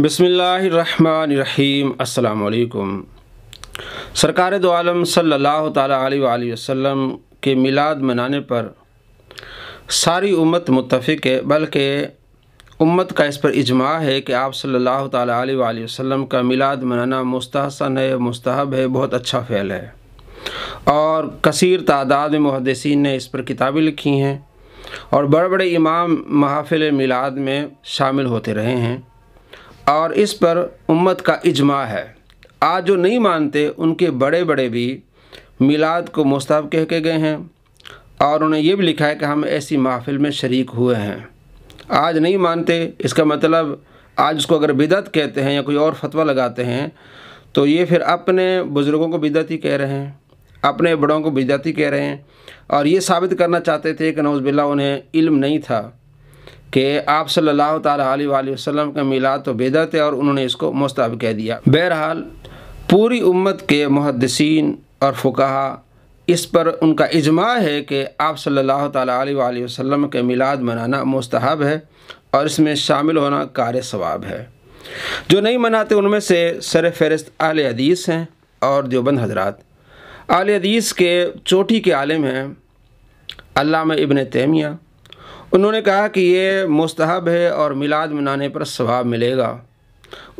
بسم اللہ الرحمن الرحیم السلام علیکم سرکار دو عالم صلی اللہ تعالیٰ علیہ وآلہ وسلم کے میلاد منانے پر ساری امت متفق ہے بلکہ امت کا اس پر اجماع ہے کہ آپ صلی اللہ تعالیٰ علیہ وآلہ وسلم کا میلاد منانا مستحسن ہے مستحب ہے بہت اچھا فعل ہے اور کثیر تعداد محدثین نے اس پر کتابیں لکھی ہیں اور بڑے بڑے امام محافل میلاد میں شامل ہوتے رہے ہیں اور اس پر امت کا اجماع ہے آج جو نہیں مانتے ان کے بڑے بڑے بھی میلاد کو مستحب کہہ کے گئے ہیں اور انہیں یہ بھی لکھا ہے کہ ہم ایسی محفل میں شریک ہوئے ہیں آج نہیں مانتے اس کا مطلب آج اس کو اگر بدعت کہتے ہیں یا کوئی اور فتویٰ لگاتے ہیں تو یہ پھر اپنے بزرگوں کو بدعتی کہہ رہے ہیں اپنے بڑوں کو بدعتی کہہ رہے ہیں اور یہ ثابت کرنا چاہتے تھے کہ نوز بلّہ انہیں علم نہیں تھا کہ آپ صلی اللہ تعالیٰ علیہ وآلہ وسلم کا میلاد تو بیدر تھے اور انہوں نے اس کو مستحب کہہ دیا بہرحال پوری امت کے محدثین اور فکہ اس پر ان کا اجماع ہے کہ آپ صلی اللہ تعالیٰ علیہ وآلہ وسلم کے میلاد منانا مستحب ہے اور اس میں شامل ہونا کار ثواب ہے جو نہیں مناتے ان میں سے سر فہرست اعلی حدیث ہیں اور دیوبند حضرات علیہ حدیث کے چوٹی کے عالم ہیں علامہ ابن تیمیہ انہوں نے کہا کہ یہ مستحب ہے اور میلاد منانے پر ثواب ملے گا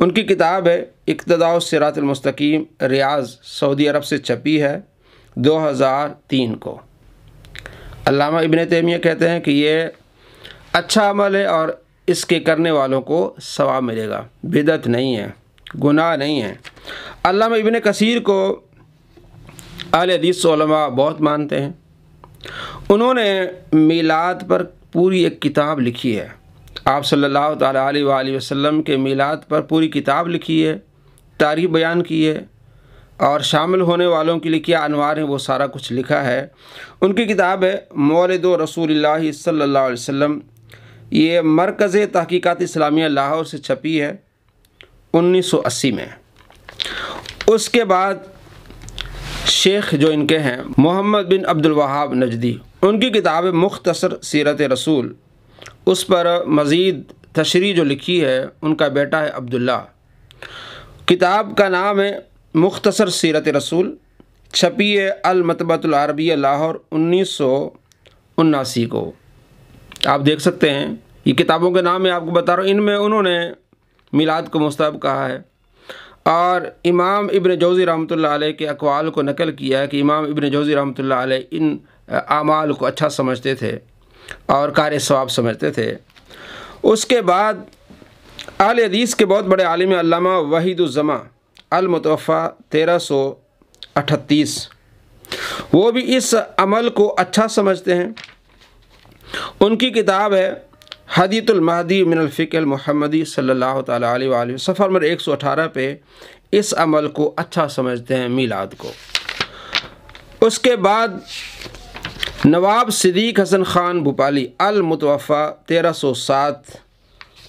ان کی کتاب ہے اقتداء سراۃۃ المستقیم ریاض سعودی عرب سے چھپی ہے دو ہزار تین کو علامہ ابن تیمیہ کہتے ہیں کہ یہ اچھا عمل ہے اور اس کے کرنے والوں کو ثواب ملے گا بدت نہیں ہے گناہ نہیں ہے علامہ ابن کثیر کو حدیث علماء بہت مانتے ہیں انہوں نے میلاد پر پوری ایک کتاب لکھی ہے آپ صلی اللہ تعالیٰ علیہ وآلہ وسلم کے میلاد پر پوری کتاب لکھی ہے تاریخ بیان کی ہے اور شامل ہونے والوں کے لیے کیا انوار ہیں وہ سارا کچھ لکھا ہے ان کی کتاب ہے مولد و رسول اللہ صلی اللہ علیہ وسلم یہ مرکز تحقیقات اسلامیہ لاہور سے چھپی ہے انیس سو اسی میں اس کے بعد شیخ جو ان کے ہیں محمد بن عبد الوہاب نجدی ان کی کتاب مختصر سیرت رسول اس پر مزید تشریح جو لکھی ہے ان کا بیٹا ہے عبداللہ کتاب کا نام ہے مختصر سیرت رسول چھپی المتبۃ العربیہ لاہور انیس سو اناسی کو آپ دیکھ سکتے ہیں یہ کتابوں کے نام میں آپ کو بتا رہا ہوں ان میں انہوں نے میلاد کو مستحب کہا ہے اور امام ابن جوزی رحمۃ اللہ علیہ کے اقوال کو نقل کیا ہے کہ امام ابن جوزی رحمۃ اللہ علیہ ان اعمال کو اچھا سمجھتے تھے اور کار ثواب سمجھتے تھے اس کے بعد حدیث کے بہت بڑے عالم علامہ وحید الزماں المتوفہ تیرہ سو اٹھتیس وہ بھی اس عمل کو اچھا سمجھتے ہیں ان کی کتاب ہے حدیت المہدی من الفق المحمدی صلی اللہ تعالیٰ علیہ وآلہ سفر نمبر ایک سو اٹھارہ پہ اس عمل کو اچھا سمجھتے ہیں میلاد کو اس کے بعد نواب صدیق حسن خان بھوپالی المتوفا تیرہ سو سات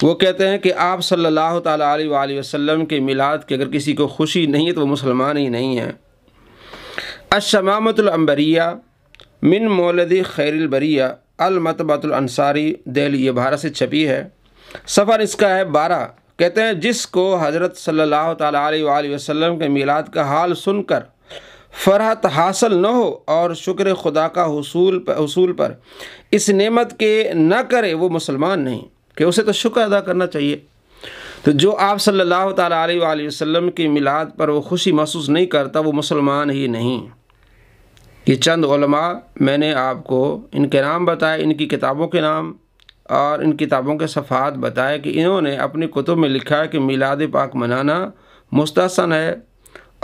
وہ کہتے ہیں کہ آپ صلی اللہ تعالیٰ علیہ وآلہ وسلم کے میلاد کی اگر کسی کو خوشی نہیں ہے تو وہ مسلمان ہی نہیں ہیں الشمامت العمبریہ من مولدی خیر البریہ المتبۃ الانصاری دہلی یہ بھارت سے چھپی ہے سفر اس کا ہے بارہ کہتے ہیں جس کو حضرت صلی اللہ تعالیٰ علیہ وسلم کے میلاد کا حال سن کر فرحت حاصل نہ ہو اور شکر خدا کا حصول پر حصول پر اس نعمت کے نہ کرے وہ مسلمان نہیں کہ اسے تو شکر ادا کرنا چاہیے تو جو آپ صلی اللہ تعالیٰ علیہ وسلم کی میلاد پر وہ خوشی محسوس نہیں کرتا وہ مسلمان ہی نہیں یہ چند علماء میں نے آپ کو ان کے نام بتائے ان کی کتابوں کے نام اور ان کتابوں کے صفحات بتائے کہ انہوں نے اپنی کتب میں لکھا ہے کہ میلاد پاک منانا مستحسن ہے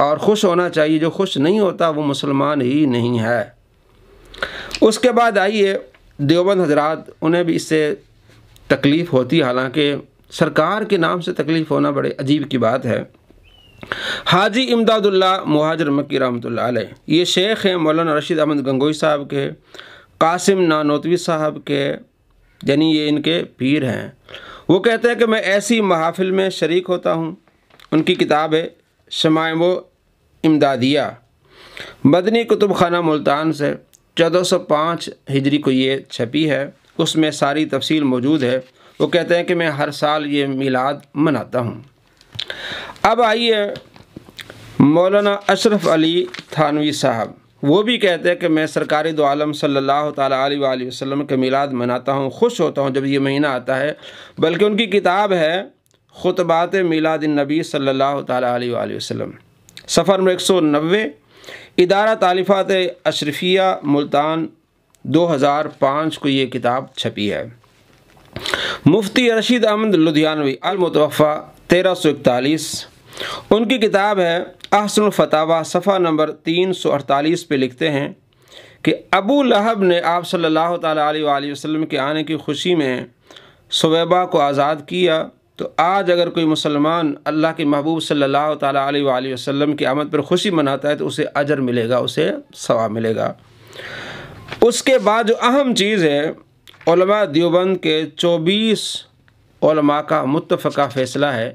اور خوش ہونا چاہیے جو خوش نہیں ہوتا وہ مسلمان ہی نہیں ہے اس کے بعد آئیے دیوبند حضرات انہیں بھی اس سے تکلیف ہوتی حالانکہ سرکار کے نام سے تکلیف ہونا بڑے عجیب کی بات ہے حاجی امداد اللہ مہاجر مکی رحمۃ اللہ علیہ یہ شیخ ہیں مولانا رشید احمد گنگوئی صاحب کے قاسم نانوتوی صاحب کے یعنی یہ ان کے پیر ہیں وہ کہتے ہیں کہ میں ایسی محافل میں شریک ہوتا ہوں ان کی کتاب ہے شمائم و امدادیہ مدنی کتب خانہ ملتان سے چودہ سو پانچ ہجری کو یہ چھپی ہے اس میں ساری تفصیل موجود ہے وہ کہتے ہیں کہ میں ہر سال یہ میلاد مناتا ہوں اب آئیے مولانا اشرف علی تھانوی صاحب وہ بھی کہتے ہیں کہ میں سرکاری دو عالم صلی اللہ تعالیٰ علیہ وآلہ وسلم کے میلاد مناتا ہوں خوش ہوتا ہوں جب یہ مہینہ آتا ہے بلکہ ان کی کتاب ہے خطبات میلاد النبی صلی اللہ تعالیٰ علیہ وآلہ وسلم سفر میں ایک سو نوے ادارہ تعلیفات اشرفیہ ملتان دو ہزار پانچ کو یہ کتاب چھپی ہے مفتی رشید احمد لدھیانوی المتوفہ تیرہ سو اکتالیس ان کی کتاب ہے احسن الفتاوہ صفحہ نمبر تین سو اڑتالیس پہ لکھتے ہیں کہ ابو لہب نے آپ صلی اللہ تعالیٰ علیہ وسلم کے آنے کی خوشی میں سویبہ کو آزاد کیا تو آج اگر کوئی مسلمان اللہ کے محبوب صلی اللہ تعالیٰ علیہ وسلم کی آمد پر خوشی مناتا ہے تو اسے اجر ملے گا اسے سوا ملے گا اس کے بعد جو اہم چیز ہے علماء دیوبند کے چوبیس علماء کا متفقہ فیصلہ ہے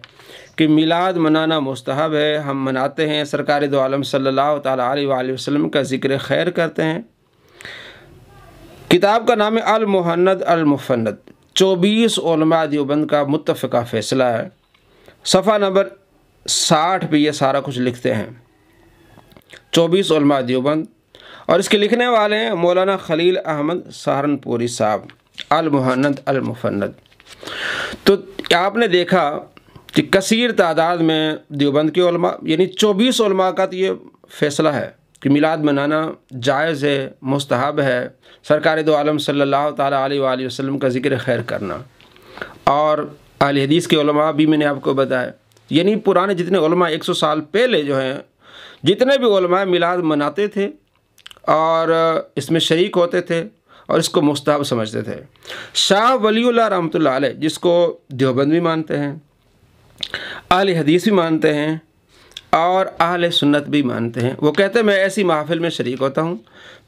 کہ میلاد منانا مستحب ہے ہم مناتے ہیں سرکار دو عالم صلی اللہ تعالیٰ علیہ وآلہ وسلم کا ذکر خیر کرتے ہیں کتاب کا نام ہے المحند المفند چوبیس علماء دیوبند کا متفقہ فیصلہ ہے صفحہ نمبر ساٹھ پہ یہ سارا کچھ لکھتے ہیں چوبیس علماء دیوبند اور اس کے لکھنے والے ہیں مولانا خلیل احمد سہارنپوری صاحب المحند المفند تو آپ نے دیکھا کہ کثیر تعداد میں دیوبند کے علماء یعنی چوبیس علماء کا تو یہ فیصلہ ہے کہ میلاد منانا جائز ہے مستحب ہے سرکار دو عالم صلی اللہ تعالیٰ علیہ وآلہ وسلم کا ذکر خیر کرنا اور اہل حدیث کے علماء بھی میں نے آپ کو بتایا یعنی پرانے جتنے علماء ایک سو سال پہلے جو ہیں جتنے بھی علماء میلاد مناتے تھے اور اس میں شریک ہوتے تھے اور اس کو مستحب سمجھتے تھے شاہ ولی اللہ رحمۃ اللہ علیہ جس کو دیوبند بھی مانتے ہیں اہل حدیث بھی مانتے ہیں اور اہل سنت بھی مانتے ہیں وہ کہتے ہیں میں ایسی محافل میں شریک ہوتا ہوں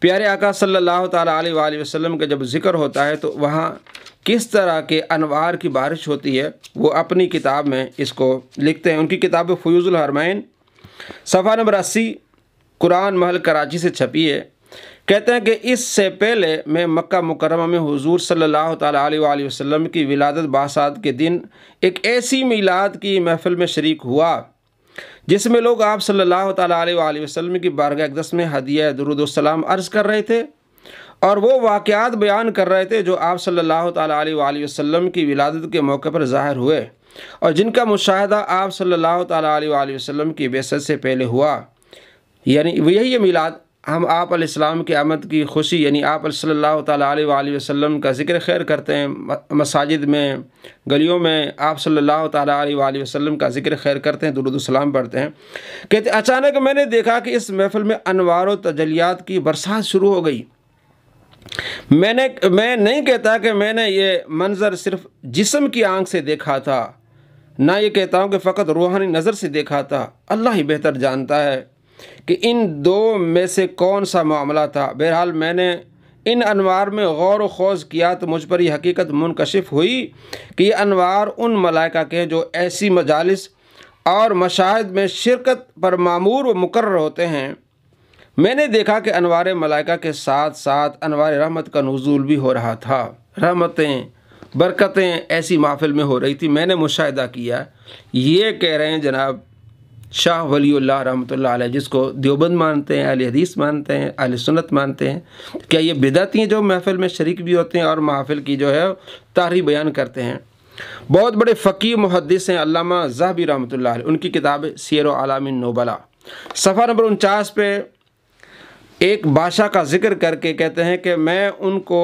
پیارے آقا صلی اللہ تعالیٰ علیہ وآلہ وسلم کا جب ذکر ہوتا ہے تو وہاں کس طرح کے انوار کی بارش ہوتی ہے وہ اپنی کتاب میں اس کو لکھتے ہیں ان کی کتاب فیوز الحرمین صفحہ نمبر اسی قرآن محل کراچی سے چھپی ہے کہتے ہیں کہ اس سے پہلے میں مکہ مکرمہ میں حضور صلی اللہ تعالیٰ علیہ وآلہ وسلم کی ولادت باسات کے دن ایک ایسی میلاد کی محفل میں شریک ہوا جس میں لوگ آپ صلی اللہ تعالیٰ علیہ وسلم کی بارگاہ اقدس میں ہدیہ درود السلام عرض کر رہے تھے اور وہ واقعات بیان کر رہے تھے جو آپ صلی اللہ تعالیٰ علیہ وآلہ وسلم کی ولادت کے موقع پر ظاہر ہوئے اور جن کا مشاہدہ آپ صلی اللہ تعالیٰ علیہ وآلہ وسلم کی بیسر سے پہلے ہوا یعنی یہی یہ میلاد ہم آپ علیہ السلام کی آمد کی خوشی یعنی آپ صلی اللہ تعالیٰ علیہ وآلہ وسلم کا ذکر خیر کرتے ہیں مساجد میں گلیوں میں آپ صلی اللہ تعالیٰ علیہ وآلہ وسلم کا ذکر خیر کرتے ہیں درود السلام پڑھتے ہیں کہتے اچانک میں نے دیکھا کہ اس محفل میں انوار و تجلیات کی برسات شروع ہو گئی میں نے میں نہیں کہتا کہ میں نے یہ منظر صرف جسم کی آنکھ سے دیکھا تھا نہ یہ کہتا ہوں کہ فقط روحانی نظر سے دیکھا تھا اللہ ہی بہتر جانتا ہے کہ ان دو میں سے کون سا معاملہ تھا بہرحال میں نے ان انوار میں غور و خوض کیا تو مجھ پر یہ حقیقت منکشف ہوئی کہ یہ انوار ان ملائکہ کے جو ایسی مجالس اور مشاہد میں شرکت پر معمور و مقرر ہوتے ہیں میں نے دیکھا کہ انوار ملائکہ کے ساتھ ساتھ انوار رحمت کا نزول بھی ہو رہا تھا رحمتیں برکتیں ایسی محفل میں ہو رہی تھی میں نے مشاہدہ کیا یہ کہہ رہے ہیں جناب شاہ ولی اللہ رحمۃ اللہ علیہ جس کو دیوبند مانتے ہیں علی حدیث مانتے ہیں سنت مانتے ہیں کیا یہ بدعتی ہیں جو محفل میں شریک بھی ہوتے ہیں اور محفل کی جو ہے تاریخ بیان کرتے ہیں بہت بڑے فقیر محدث ہیں علامہ زہبی رحمۃ اللہ علیہ ان کی کتاب سیر و عالم نوبلا صفحہ نمبر انچاس پہ ایک بادشاہ کا ذکر کر کے کہتے ہیں کہ میں ان کو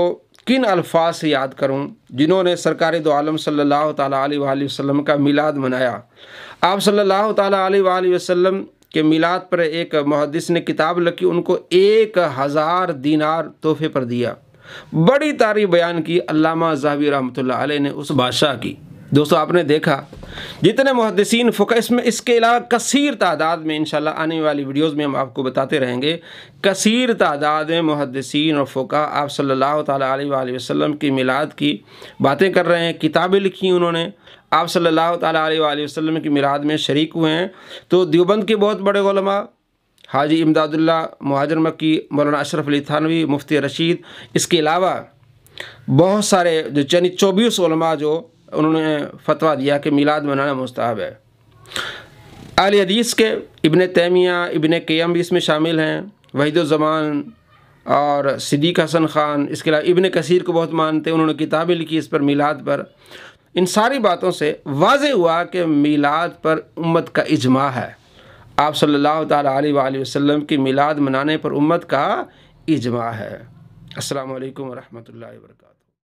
کن الفاظ سے یاد کروں جنہوں نے سرکار دو عالم صلی اللہ تعالیٰ علیہ وآلہ وسلم کا میلاد منایا آپ صلی اللہ تعالیٰ علیہ وآلہ وسلم کے میلاد پر ایک محدث نے کتاب لکھی ان کو ایک ہزار دینار تحفے پر دیا بڑی تعریف بیان کی علامہ زہوی رحمۃ اللہ علیہ نے اس بادشاہ کی دوستو آپ نے دیکھا جتنے محدثین فقہ اس میں اس کے علاوہ کثیر تعداد میں انشاءاللہ آنے والی ویڈیوز میں ہم آپ کو بتاتے رہیں گے کثیر تعداد میں محدثین اور فقہ آپ صلی اللہ تعالیٰ علیہ وآلہ وسلم کی میلاد کی باتیں کر رہے ہیں کتابیں لکھی انہوں نے آپ صلی اللہ تعالیٰ علیہ وسلم کی میلاد میں شریک ہوئے ہیں تو دیوبند کے بہت بڑے علماء حاجی امداد اللہ مہاجر مکی مولانا اشرف علی تھانوی مفتی رشید اس کے علاوہ بہت سارے جو چینی چوبیس علماء جو انہوں نے فتویٰ دیا کہ میلاد منانا مستحب ہے اعلی حدیث کے ابن تیمیہ ابن قیم بھی اس میں شامل ہیں وحید الزمان اور صدیق حسن خان اس کے علاوہ ابن کثیر کو بہت مانتے انہوں نے کتابیں لکھی اس پر میلاد پر ان ساری باتوں سے واضح ہوا کہ میلاد پر امت کا اجماع ہے آپ صلی اللہ تعالیٰ علیہ وآلہ وسلم کی میلاد منانے پر امت کا اجماع ہے السلام علیکم ورحمۃ اللہ وبرکاتہ